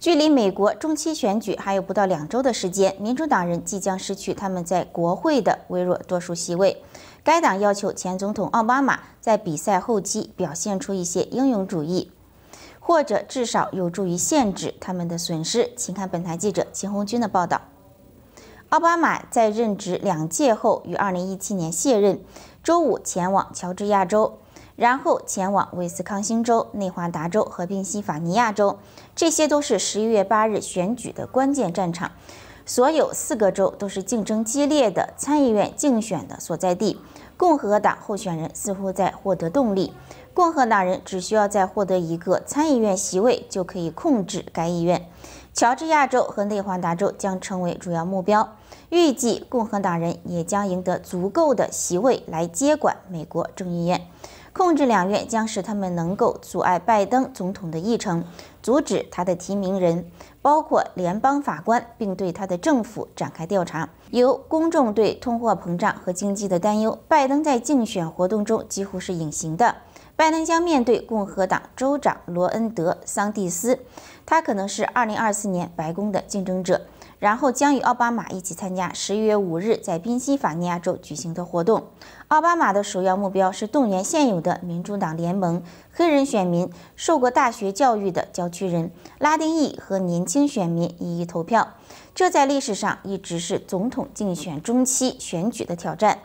距离美国中期选举还有不到两周的时间，民主党人即将失去他们在国会的微弱多数席位。该党要求前总统奥巴马在比赛后期表现出一些英勇主义，或者至少有助于限制他们的损失。请看本台记者秦红军的报道。奥巴马在任职两届后于2017年卸任，周五前往乔治亚州。然后前往威斯康星州、内华达州和宾夕法尼亚州，这些都是十一月八日选举的关键战场。所有四个州都是竞争激烈的参议院竞选的所在地。共和党候选人似乎在获得动力。共和党人只需要再获得一个参议院席位就可以控制该议院。乔治亚州和内华达州将成为主要目标。预计共和党人也将赢得足够的席位来接管美国众议院。控制两院将使他们能够阻碍拜登总统的议程，阻止他的提名人，包括联邦法官，并对他的政府展开调查。由公众对通货膨胀和经济的担忧，拜登在竞选活动中几乎是隐形的。拜登将面对共和党州长罗恩·德桑蒂斯，他可能是2024年白宫的竞争者。然后将与奥巴马一起参加11月5日在宾夕法尼亚州举行的活动。奥巴马的首要目标是动员现有的民主党联盟、黑人选民、受过大学教育的郊区人、拉丁裔和年轻选民一一投票。这在历史上一直是总统竞选中期选举的挑战。